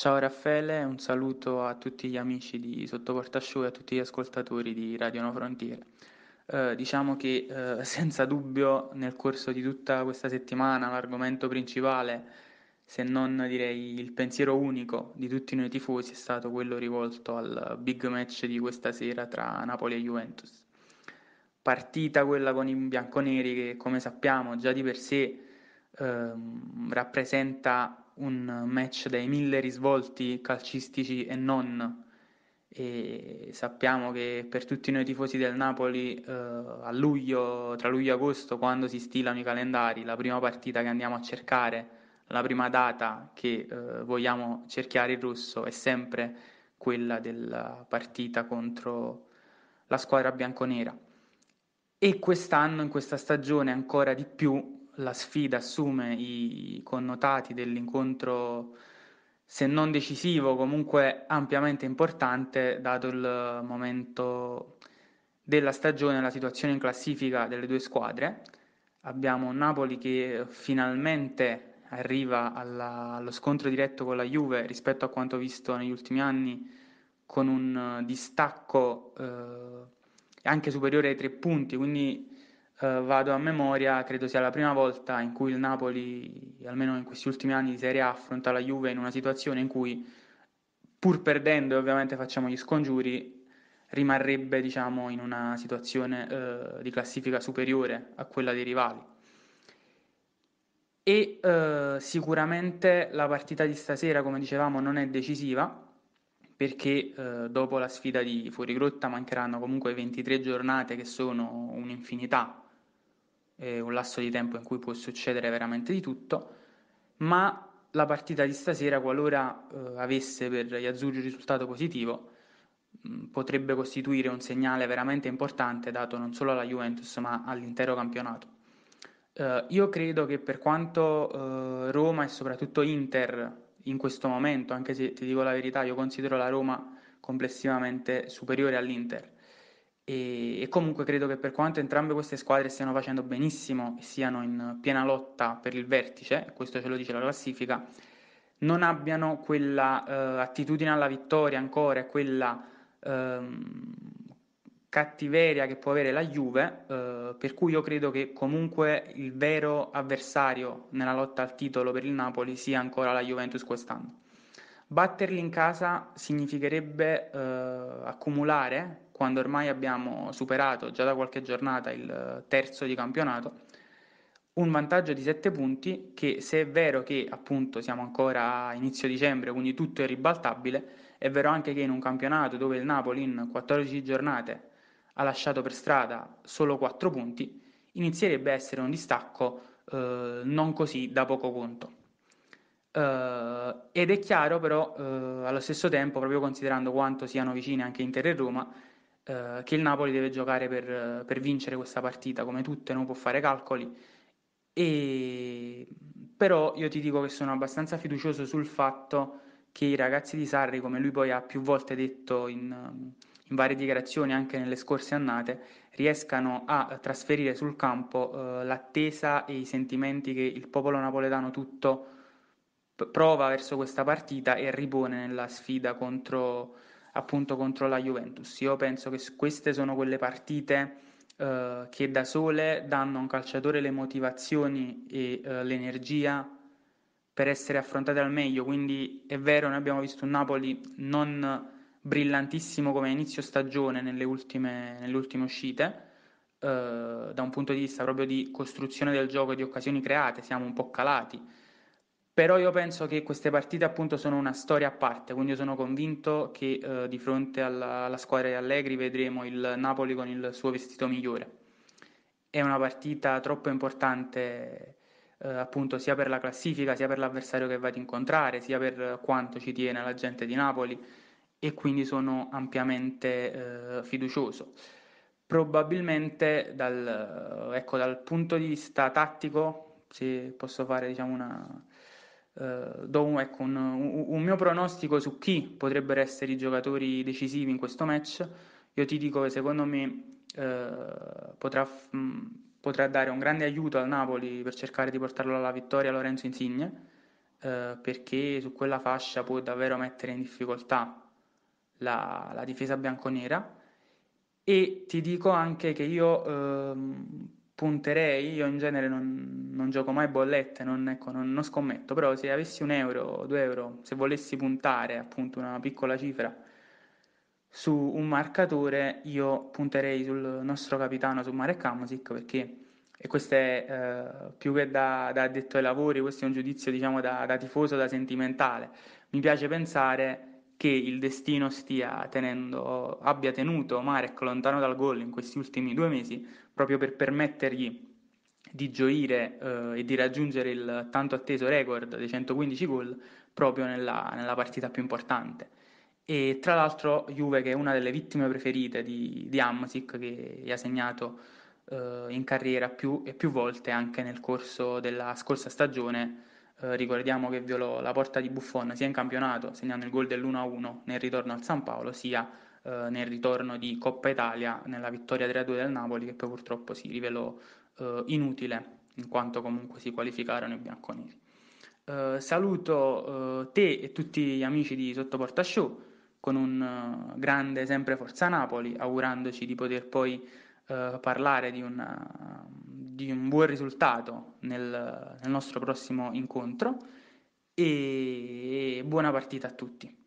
Ciao Raffaele, un saluto a tutti gli amici di Sottoportasciù e a tutti gli ascoltatori di Radio No Frontiere. Eh, diciamo che eh, senza dubbio nel corso di tutta questa settimana l'argomento principale, se non direi il pensiero unico di tutti noi tifosi, è stato quello rivolto al big match di questa sera tra Napoli e Juventus. Partita quella con i bianconeri che come sappiamo già di per sé ehm, rappresenta un match dai mille risvolti calcistici e non. E sappiamo che per tutti noi tifosi del Napoli eh, a luglio, tra luglio e agosto, quando si stilano i calendari, la prima partita che andiamo a cercare, la prima data che eh, vogliamo cercare il rosso è sempre quella della partita contro la squadra bianconera. E quest'anno, in questa stagione, ancora di più la sfida assume i connotati dell'incontro, se non decisivo, comunque ampiamente importante, dato il momento della stagione e la situazione in classifica delle due squadre. Abbiamo Napoli che finalmente arriva alla, allo scontro diretto con la Juve rispetto a quanto visto negli ultimi anni con un distacco eh, anche superiore ai tre punti, quindi eh, vado a memoria, credo sia la prima volta in cui il Napoli, almeno in questi ultimi anni di Serie A, affronta la Juve in una situazione in cui, pur perdendo ovviamente facciamo gli scongiuri, rimarrebbe diciamo, in una situazione eh, di classifica superiore a quella dei rivali. E eh, sicuramente la partita di stasera, come dicevamo, non è decisiva perché eh, dopo la sfida di Fuorigrotta mancheranno comunque 23 giornate che sono un'infinità eh, un lasso di tempo in cui può succedere veramente di tutto, ma la partita di stasera, qualora eh, avesse per gli azzurri un risultato positivo, mh, mm, potrebbe costituire un segnale veramente importante dato non solo alla Juventus ma all'intero campionato. Uh, io credo che per quanto uh, Roma e soprattutto Inter in questo momento, anche se ti dico la verità, io considero la Roma complessivamente superiore all'Inter, e, e, comunque credo che per quanto entrambe queste squadre stiano facendo benissimo e siano in piena lotta per il vertice, questo ce lo dice la classifica, non abbiano quella eh, attitudine alla vittoria ancora, quella eh, cattiveria che può avere la Juve, eh, per cui io credo che comunque il vero avversario nella lotta al titolo per il Napoli sia ancora la Juventus quest'anno. Batterli in casa significherebbe eh, accumulare, quando ormai abbiamo superato già da qualche giornata il terzo di campionato, un vantaggio di 7 punti che se è vero che appunto siamo ancora a inizio dicembre, quindi tutto è ribaltabile, è vero anche che in un campionato dove il Napoli in 14 giornate ha lasciato per strada solo 4 punti, inizierebbe a essere un distacco eh, non così da poco conto. Uhm, ed è chiaro però, uhm, allo stesso tempo, proprio considerando quanto siano vicine anche Inter e Roma, uhm, che il Napoli deve giocare per per vincere questa partita, come tutte, no, può fare calcoli. E... però io ti dico che sono abbastanza fiducioso sul fatto che i ragazzi di Sarri, come lui poi ha più volte detto in in varie dichiarazioni anche nelle scorse annate, riescano a trasferire sul campo, uhm, l'attesa e i sentimenti che il popolo napoletano tutto prova verso questa partita e ripone nella sfida contro, appunto, contro la Juventus. Io penso che queste sono quelle partite eh, che da sole danno a un calciatore le motivazioni e eh, l'energia per essere affrontate al meglio. Quindi è vero, noi abbiamo visto un Napoli non brillantissimo come inizio stagione nelle ultime, nelle ultime uscite. Eh, da un punto di vista proprio di costruzione del gioco e di occasioni create, siamo un po' calati però io penso che queste partite appunto sono una storia a parte, quindi io sono convinto che eh, di fronte alla, alla, squadra di Allegri vedremo il Napoli con il suo vestito migliore. È una partita troppo importante eh, appunto sia per la classifica, sia per l'avversario che va ad incontrare, sia per quanto ci tiene la gente di Napoli e quindi sono ampiamente eh, fiducioso. Probabilmente dal, ecco, dal punto di vista tattico, se posso fare diciamo, una, Uh, do ecco, un, un, mio pronostico su chi potrebbero essere i giocatori decisivi in questo match. Io ti dico che secondo me uh, potrà, mh, mm, potrà, dare un grande aiuto al Napoli per cercare di portarlo alla vittoria Lorenzo Insigne, uh, perché su quella fascia può davvero mettere in difficoltà la, la difesa bianconera. E ti dico anche che io ehm, punterei, io in genere non, non gioco mai bollette, non, ecco, non, non scommetto, però se avessi un euro, due euro, se volessi puntare appunto una piccola cifra su un marcatore, io punterei sul nostro capitano, su Marek Kamosic, perché, e questo è eh, più che da, da addetto ai lavori, questo è un giudizio diciamo da, da tifoso, da sentimentale, mi piace pensare che il destino stia tenendo, abbia tenuto Marek lontano dal gol in questi ultimi due mesi proprio per permettergli di gioire eh, e di raggiungere il tanto atteso record dei 115 gol proprio nella, nella, partita più importante. E tra l'altro Juve che è una delle vittime preferite di, di Amsic che gli ha segnato eh, in carriera più e più volte anche nel corso della scorsa stagione. Eh, ricordiamo che violò la porta di Buffon sia in campionato segnando il gol dell'1-1 nel ritorno al San Paolo sia eh, nel ritorno di Coppa Italia nella vittoria 3-2 del Napoli che poi purtroppo si rivelò eh, inutile in quanto comunque si qualificarono i bianconeri. Eh, saluto eh, te e tutti gli amici di Sottoporta Show con un eh, grande sempre Forza Napoli, augurandoci di poter poi eh, parlare di, una, di, un buon risultato nel, nel nostro prossimo incontro e buona partita a tutti.